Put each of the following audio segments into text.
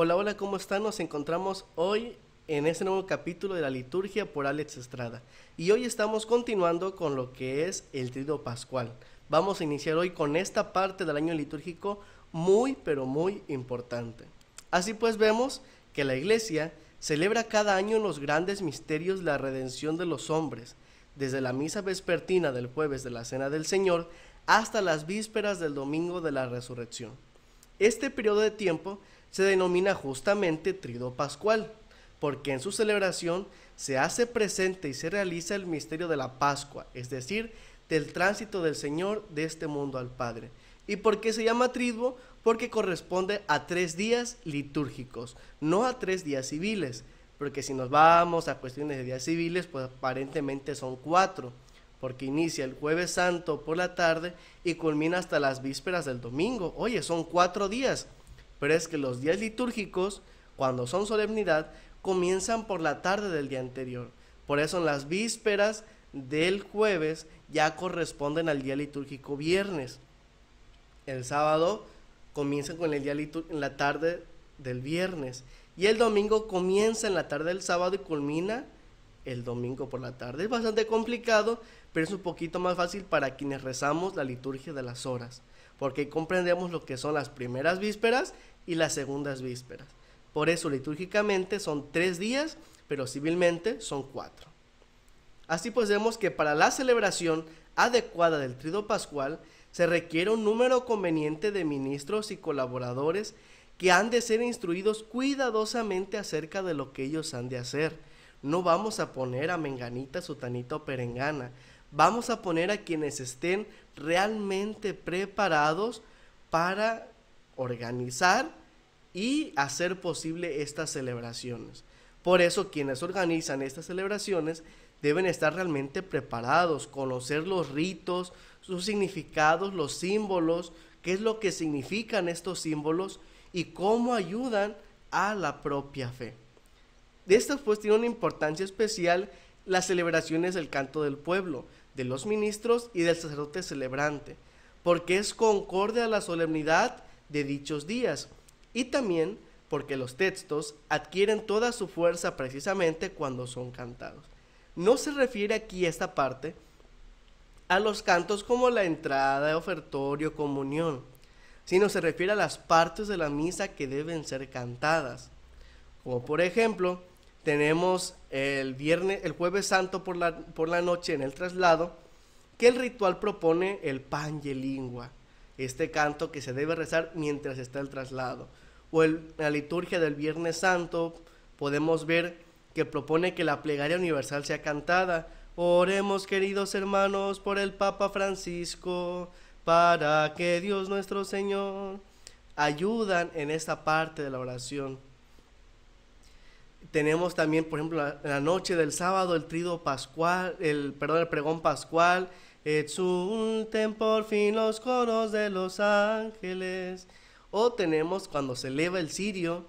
Hola, hola, ¿cómo están? Nos encontramos hoy en este nuevo capítulo de la liturgia por Alex Estrada. Y hoy estamos continuando con lo que es el trido pascual. Vamos a iniciar hoy con esta parte del año litúrgico muy, pero muy importante. Así pues vemos que la iglesia celebra cada año los grandes misterios de la redención de los hombres, desde la misa vespertina del jueves de la Cena del Señor hasta las vísperas del domingo de la resurrección. Este periodo de tiempo se denomina justamente Trido Pascual, porque en su celebración se hace presente y se realiza el misterio de la Pascua, es decir, del tránsito del Señor de este mundo al Padre. ¿Y por qué se llama triduo? Porque corresponde a tres días litúrgicos, no a tres días civiles, porque si nos vamos a cuestiones de días civiles, pues aparentemente son cuatro porque inicia el jueves santo por la tarde y culmina hasta las vísperas del domingo. Oye, son cuatro días, pero es que los días litúrgicos, cuando son solemnidad, comienzan por la tarde del día anterior. Por eso las vísperas del jueves ya corresponden al día litúrgico viernes. El sábado comienza con el día en la tarde del viernes y el domingo comienza en la tarde del sábado y culmina el domingo por la tarde. Es bastante complicado, pero es un poquito más fácil para quienes rezamos la liturgia de las horas, porque comprendemos lo que son las primeras vísperas y las segundas vísperas. Por eso litúrgicamente son tres días, pero civilmente son cuatro. Así pues vemos que para la celebración adecuada del trido pascual se requiere un número conveniente de ministros y colaboradores que han de ser instruidos cuidadosamente acerca de lo que ellos han de hacer no vamos a poner a Menganita, Sutanita o Perengana. Vamos a poner a quienes estén realmente preparados para organizar y hacer posible estas celebraciones. Por eso quienes organizan estas celebraciones deben estar realmente preparados, conocer los ritos, sus significados, los símbolos, qué es lo que significan estos símbolos y cómo ayudan a la propia fe. De estas pues tiene una importancia especial las celebraciones del canto del pueblo, de los ministros y del sacerdote celebrante, porque es concorde a la solemnidad de dichos días, y también porque los textos adquieren toda su fuerza precisamente cuando son cantados. No se refiere aquí esta parte a los cantos como la entrada, ofertorio, comunión, sino se refiere a las partes de la misa que deben ser cantadas, como por ejemplo tenemos el viernes, el jueves santo por la, por la noche en el traslado, que el ritual propone el pan y lingua, este canto que se debe rezar mientras está el traslado. O en la liturgia del viernes santo podemos ver que propone que la plegaria universal sea cantada. Oremos queridos hermanos por el Papa Francisco, para que Dios nuestro Señor ayudan en esta parte de la oración tenemos también, por ejemplo, la, la, noche del sábado, el trido pascual, el, perdón, el pregón pascual. Es un por fin los coros de los ángeles. O tenemos cuando se eleva el sirio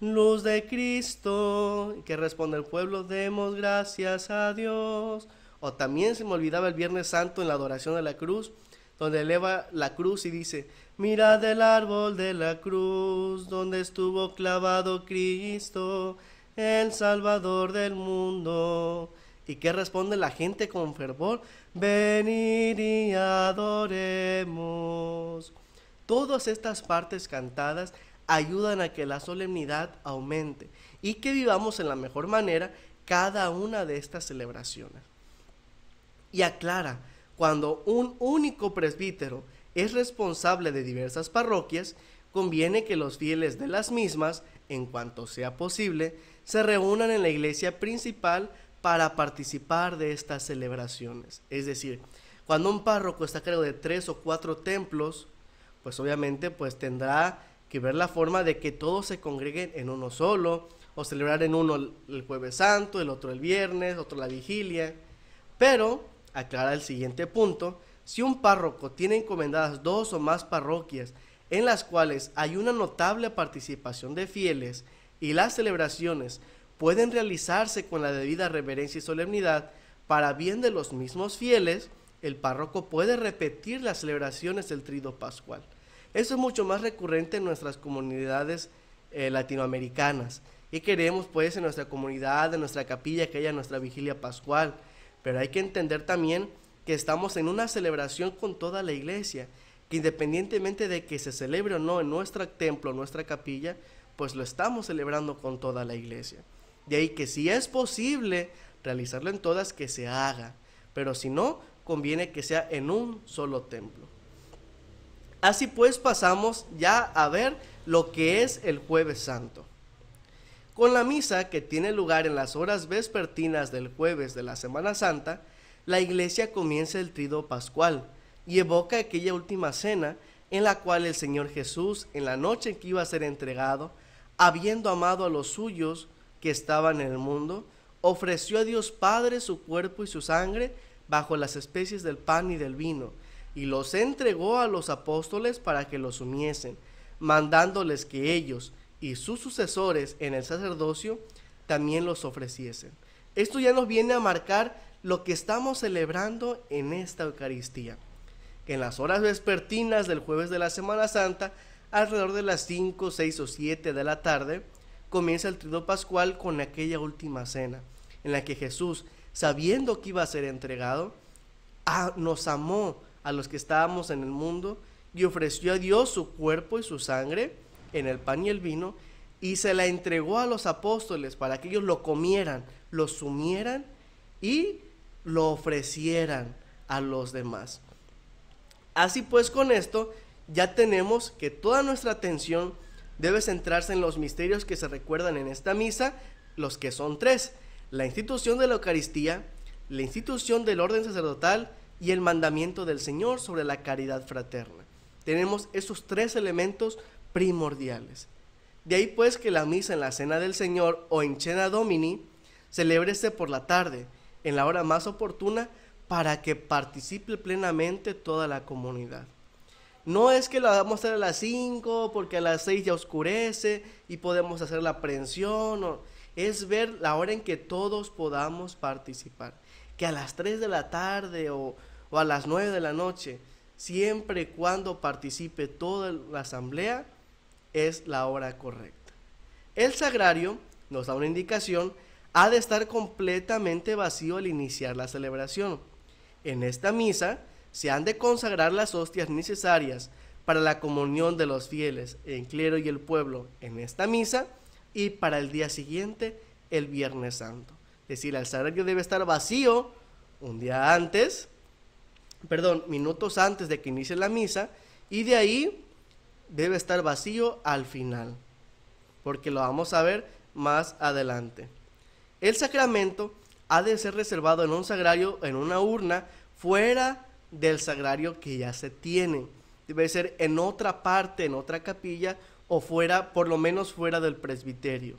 luz de Cristo, que responde el pueblo, demos gracias a Dios. O también se me olvidaba el Viernes Santo en la adoración de la cruz, donde eleva la cruz y dice, mirad el árbol de la cruz, donde estuvo clavado Cristo el Salvador del mundo. ¿Y qué responde la gente con fervor? venir y adoremos. Todas estas partes cantadas ayudan a que la solemnidad aumente y que vivamos en la mejor manera cada una de estas celebraciones. Y aclara, cuando un único presbítero es responsable de diversas parroquias, conviene que los fieles de las mismas, en cuanto sea posible, se reúnan en la iglesia principal para participar de estas celebraciones. Es decir, cuando un párroco está cargo de tres o cuatro templos, pues obviamente pues tendrá que ver la forma de que todos se congreguen en uno solo, o celebrar en uno el jueves santo, el otro el viernes, otro la vigilia. Pero, aclara el siguiente punto, si un párroco tiene encomendadas dos o más parroquias en las cuales hay una notable participación de fieles, y las celebraciones pueden realizarse con la debida reverencia y solemnidad para bien de los mismos fieles, el párroco puede repetir las celebraciones del trido pascual. Eso es mucho más recurrente en nuestras comunidades eh, latinoamericanas. Y queremos pues en nuestra comunidad, en nuestra capilla, que haya nuestra vigilia pascual. Pero hay que entender también que estamos en una celebración con toda la iglesia, que independientemente de que se celebre o no en nuestro templo, nuestra capilla, pues lo estamos celebrando con toda la iglesia. De ahí que si es posible realizarlo en todas, que se haga, pero si no, conviene que sea en un solo templo. Así pues pasamos ya a ver lo que es el jueves santo. Con la misa que tiene lugar en las horas vespertinas del jueves de la Semana Santa, la iglesia comienza el trido pascual y evoca aquella última cena en la cual el Señor Jesús, en la noche en que iba a ser entregado, habiendo amado a los suyos que estaban en el mundo, ofreció a Dios Padre su cuerpo y su sangre bajo las especies del pan y del vino, y los entregó a los apóstoles para que los uniesen, mandándoles que ellos y sus sucesores en el sacerdocio también los ofreciesen. Esto ya nos viene a marcar lo que estamos celebrando en esta Eucaristía, que en las horas vespertinas del jueves de la Semana Santa alrededor de las 5, 6 o 7 de la tarde, comienza el trino pascual con aquella última cena, en la que Jesús, sabiendo que iba a ser entregado, nos amó a los que estábamos en el mundo y ofreció a Dios su cuerpo y su sangre en el pan y el vino y se la entregó a los apóstoles para que ellos lo comieran, lo sumieran y lo ofrecieran a los demás. Así pues con esto ya tenemos que toda nuestra atención debe centrarse en los misterios que se recuerdan en esta misa, los que son tres, la institución de la Eucaristía, la institución del orden sacerdotal y el mandamiento del Señor sobre la caridad fraterna. Tenemos esos tres elementos primordiales. De ahí pues que la misa en la Cena del Señor o en Cena Domini celebrese por la tarde, en la hora más oportuna, para que participe plenamente toda la comunidad. No es que la vamos a hacer a las 5 porque a las 6 ya oscurece y podemos hacer la prensión O... Es ver la hora en que todos podamos participar. Que a las 3 de la tarde o, o a las 9 de la noche, siempre y cuando participe toda la asamblea, es la hora correcta. El sagrario nos da una indicación, ha de estar completamente vacío al iniciar la celebración. En esta misa, se han de consagrar las hostias necesarias para la comunión de los fieles, en clero y el pueblo en esta misa y para el día siguiente, el Viernes Santo. Es decir, el sagrario debe estar vacío un día antes, perdón, minutos antes de que inicie la misa y de ahí debe estar vacío al final, porque lo vamos a ver más adelante. El sacramento ha de ser reservado en un sagrario, en una urna, fuera del sagrario que ya se tiene. Debe ser en otra parte, en otra capilla o fuera, por lo menos fuera del presbiterio.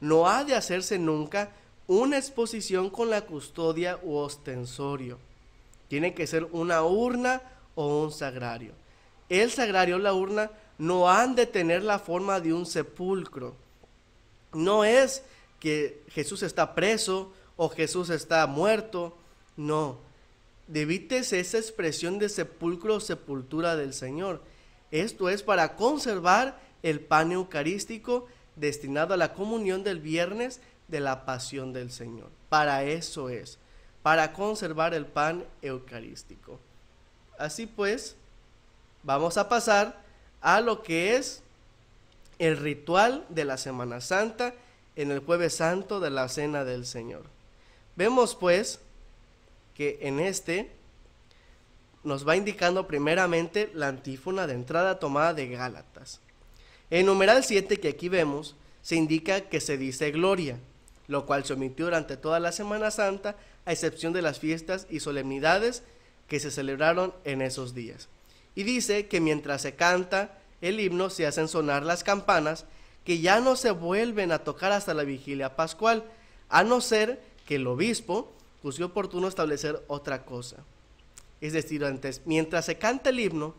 No ha de hacerse nunca una exposición con la custodia u ostensorio. Tiene que ser una urna o un sagrario. El sagrario o la urna no han de tener la forma de un sepulcro. No es que Jesús está preso o Jesús está muerto, no Debítese esa expresión de sepulcro o sepultura del Señor. Esto es para conservar el pan eucarístico destinado a la comunión del viernes de la pasión del Señor. Para eso es, para conservar el pan eucarístico. Así pues, vamos a pasar a lo que es el ritual de la Semana Santa en el jueves santo de la Cena del Señor. Vemos pues que en este nos va indicando primeramente la antífona de entrada tomada de Gálatas. En numeral 7 que aquí vemos, se indica que se dice gloria, lo cual se omitió durante toda la Semana Santa, a excepción de las fiestas y solemnidades que se celebraron en esos días. Y dice que mientras se canta el himno se hacen sonar las campanas que ya no se vuelven a tocar hasta la vigilia pascual, a no ser que el obispo juzgué oportuno establecer otra cosa. Es decir, antes, mientras se canta el himno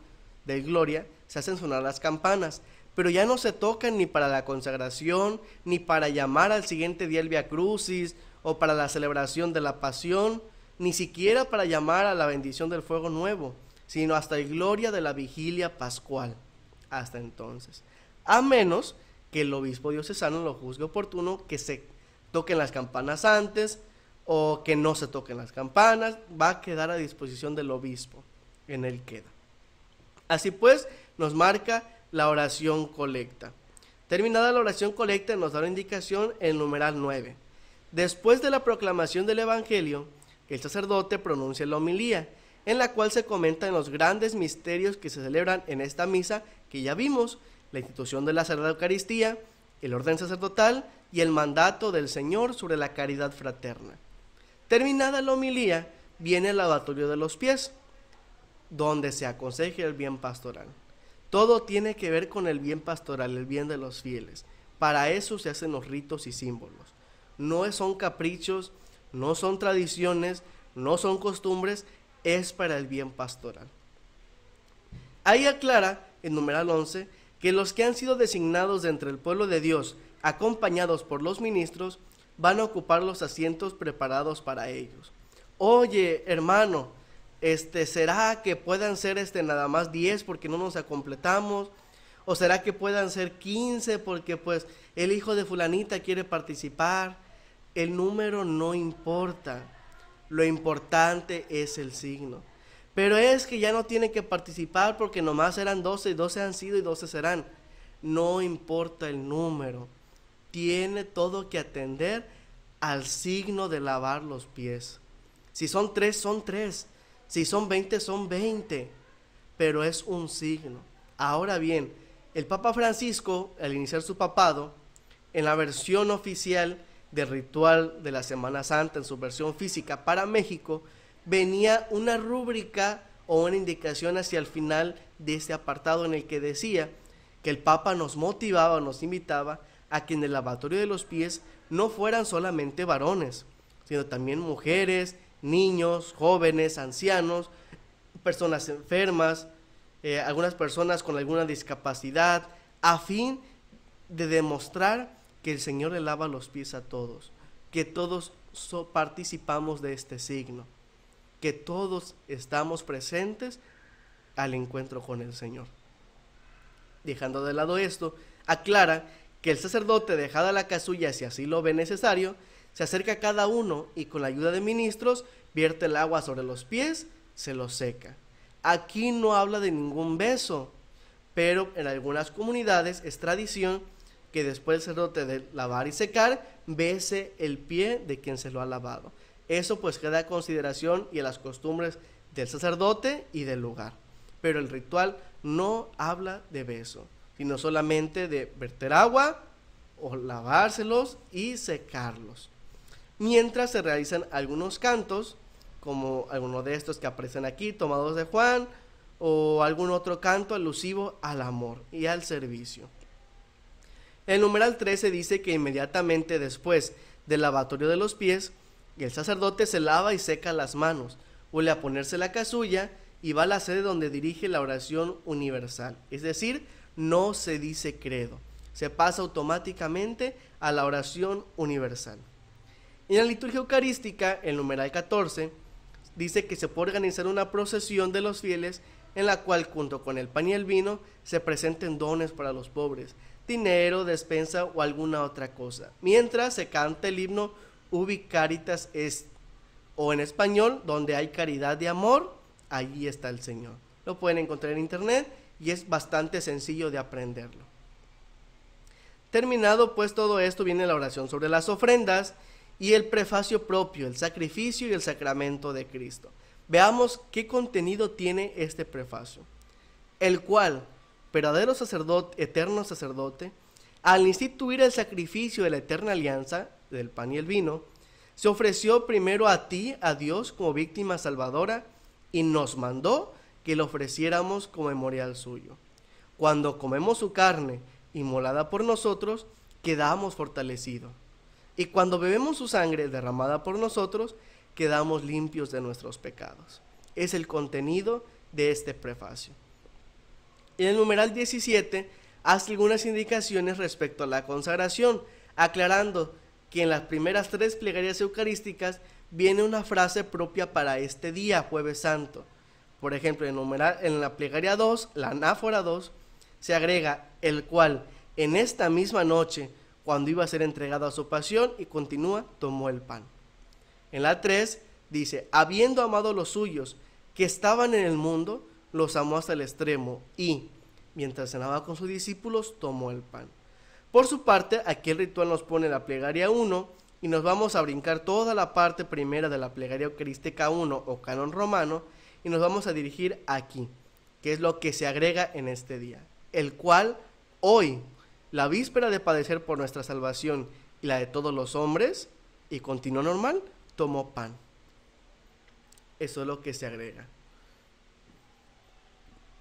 de gloria, se hacen sonar las campanas, pero ya no se tocan ni para la consagración, ni para llamar al siguiente día el Via Crucis, o para la celebración de la pasión, ni siquiera para llamar a la bendición del fuego nuevo, sino hasta el gloria de la vigilia pascual, hasta entonces. A menos que el obispo diocesano lo juzgue oportuno que se toquen las campanas antes, o que no se toquen las campanas, va a quedar a disposición del obispo, en él queda. Así pues, nos marca la oración colecta. Terminada la oración colecta, nos da la indicación el numeral 9. Después de la proclamación del Evangelio, el sacerdote pronuncia la homilía, en la cual se comentan los grandes misterios que se celebran en esta misa que ya vimos, la institución de la Sagrada Eucaristía, el orden sacerdotal y el mandato del Señor sobre la caridad fraterna. Terminada la homilía, viene el lavatorio de los pies, donde se aconseja el bien pastoral. Todo tiene que ver con el bien pastoral, el bien de los fieles. Para eso se hacen los ritos y símbolos. No son caprichos, no son tradiciones, no son costumbres, es para el bien pastoral. Ahí aclara, en numeral 11, que los que han sido designados entre el pueblo de Dios, acompañados por los ministros, van a ocupar los asientos preparados para ellos. Oye, hermano, este, ¿será que puedan ser este nada más 10 porque no nos acompletamos ¿O será que puedan ser 15 porque pues el hijo de fulanita quiere participar? El número no importa. Lo importante es el signo. Pero es que ya no tiene que participar porque nomás eran 12 y 12 han sido y 12 serán. No importa el número tiene todo que atender al signo de lavar los pies. Si son tres, son tres. Si son veinte, son veinte. Pero es un signo. Ahora bien, el Papa Francisco, al iniciar su papado, en la versión oficial del ritual de la Semana Santa, en su versión física para México, venía una rúbrica o una indicación hacia el final de este apartado en el que decía que el Papa nos motivaba, nos invitaba a que el lavatorio de los pies no fueran solamente varones, sino también mujeres, niños, jóvenes, ancianos, personas enfermas, eh, algunas personas con alguna discapacidad, a fin de demostrar que el Señor le lava los pies a todos, que todos participamos de este signo, que todos estamos presentes al encuentro con el Señor. Dejando de lado esto, aclara que el sacerdote, dejada la casulla si así lo ve necesario, se acerca a cada uno y con la ayuda de ministros vierte el agua sobre los pies, se los seca. Aquí no habla de ningún beso, pero en algunas comunidades es tradición que después el sacerdote de lavar y secar bese el pie de quien se lo ha lavado. Eso pues queda a consideración y a las costumbres del sacerdote y del lugar. Pero el ritual no habla de beso no solamente de verter agua o lavárselos y secarlos. Mientras se realizan algunos cantos, como algunos de estos que aparecen aquí, tomados de Juan, o algún otro canto alusivo al amor y al servicio. El numeral 13 dice que inmediatamente después del lavatorio de los pies, el sacerdote se lava y seca las manos, vuelve a ponerse la casulla y va a la sede donde dirige la oración universal, es decir, no se dice credo. Se pasa automáticamente a la oración universal. En la liturgia eucarística, el numeral 14, dice que se puede organizar una procesión de los fieles en la cual junto con el pan y el vino se presenten dones para los pobres, dinero, despensa o alguna otra cosa, mientras se canta el himno Ubi Caritas Est, o en español, donde hay caridad de amor, allí está el Señor. Lo pueden encontrar en internet y es bastante sencillo de aprenderlo. Terminado pues todo esto viene la oración sobre las ofrendas y el prefacio propio, el sacrificio y el sacramento de Cristo. Veamos qué contenido tiene este prefacio, el cual, verdadero sacerdote, eterno sacerdote, al instituir el sacrificio de la eterna alianza, del pan y el vino, se ofreció primero a ti, a Dios, como víctima salvadora, y nos mandó que lo ofreciéramos como memorial suyo. Cuando comemos su carne inmolada por nosotros, quedamos fortalecidos. Y cuando bebemos su sangre derramada por nosotros, quedamos limpios de nuestros pecados. Es el contenido de este prefacio. En el numeral 17 hace algunas indicaciones respecto a la consagración, aclarando que en las primeras tres plegarias eucarísticas viene una frase propia para este día, jueves santo, por ejemplo, en, la plegaria 2, la anáfora 2, se agrega el cual en esta misma noche, cuando iba a ser entregado a su pasión, y continúa, tomó el pan. En la 3 dice, habiendo amado los suyos que estaban en el mundo, los amó hasta el extremo y, mientras cenaba con sus discípulos, tomó el pan. Por su parte, aquí el ritual nos pone la plegaria 1 y nos vamos a brincar toda la parte primera de la plegaria eucarística 1 o canon romano, y nos vamos a dirigir aquí, que es lo que se agrega en este día, el cual hoy, la víspera de padecer por nuestra salvación y la de todos los hombres, y continuó normal, tomó pan. Eso es lo que se agrega.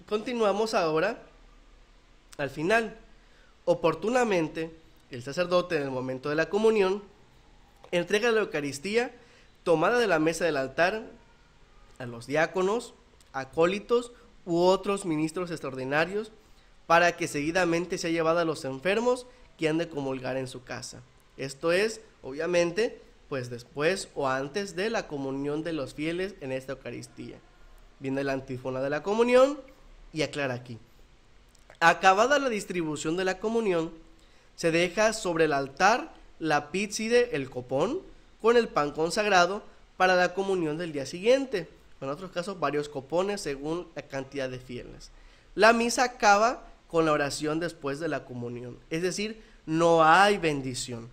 Continuamos ahora al final. Oportunamente, el sacerdote en el momento de la comunión entrega la Eucaristía tomada de la mesa del altar a los diáconos, acólitos u otros ministros extraordinarios, para que seguidamente sea llevada a los enfermos que han de comulgar en su casa. Esto es, obviamente, pues después o antes de la comunión de los fieles en esta Eucaristía. Viene la antífona de la comunión y aclara aquí. Acabada la distribución de la comunión, se deja sobre el altar la de el copón, con el pan consagrado para la comunión del día siguiente en otros casos varios copones según la cantidad de fieles. La misa acaba con la oración después de la comunión, es decir, no hay bendición.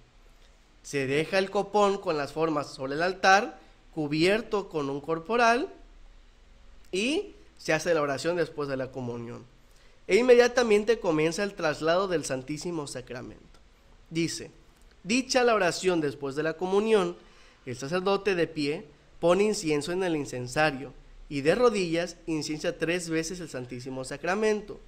Se deja el copón con las formas sobre el altar, cubierto con un corporal y se hace la oración después de la comunión. E inmediatamente comienza el traslado del Santísimo Sacramento. Dice, dicha la oración después de la comunión, el sacerdote de pie pone incienso en el incensario y de rodillas inciencia tres veces el Santísimo Sacramento.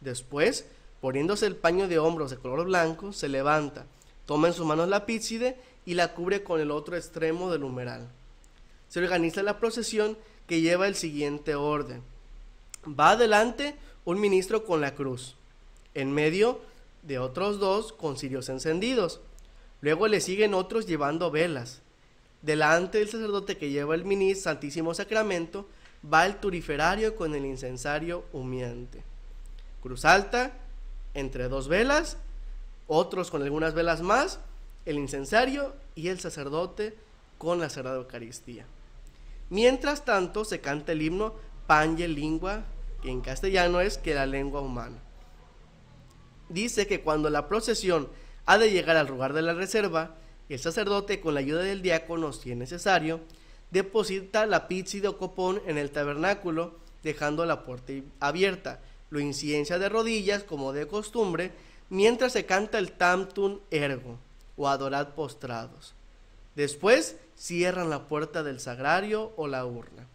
Después, poniéndose el paño de hombros de color blanco, se levanta, toma en sus manos la pícide y la cubre con el otro extremo del humeral. Se organiza la procesión que lleva el siguiente orden. Va adelante un ministro con la cruz, en medio de otros dos con cirios encendidos. Luego le siguen otros llevando velas. Delante del sacerdote que lleva el ministro santísimo sacramento, va el turiferario con el incensario humiente Cruz alta, entre dos velas, otros con algunas velas más, el incensario y el sacerdote con la Sagrada Eucaristía. Mientras tanto, se canta el himno Pange Lingua, que en castellano es que la lengua humana. Dice que cuando la procesión ha de llegar al lugar de la reserva, el sacerdote, con la ayuda del diácono, si es necesario, deposita la pizzi o copón en el tabernáculo, dejando la puerta abierta. Lo inciencia de rodillas, como de costumbre, mientras se canta el Tamtun Ergo, o Adorad postrados. Después cierran la puerta del sagrario o la urna.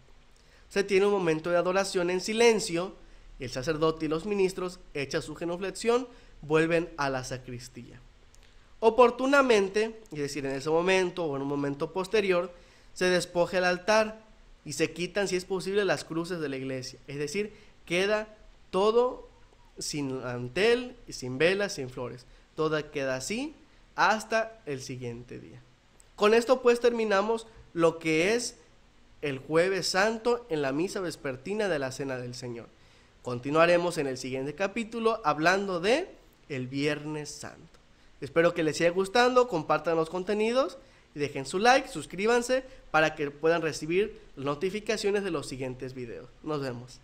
Se tiene un momento de adoración en silencio. El sacerdote y los ministros hecha su genuflexión, vuelven a la sacristía. Oportunamente, es decir, en ese momento o en un momento posterior, se despoja el altar y se quitan, si es posible, las cruces de la iglesia. Es decir, queda todo sin antel, y sin velas, sin flores. Todo queda así hasta el siguiente día. Con esto pues terminamos lo que es el jueves santo en la misa vespertina de la Cena del Señor. Continuaremos en el siguiente capítulo hablando de el Viernes Santo. Espero que les siga gustando, compartan los contenidos y dejen su like, suscríbanse para que puedan recibir notificaciones de los siguientes videos. Nos vemos.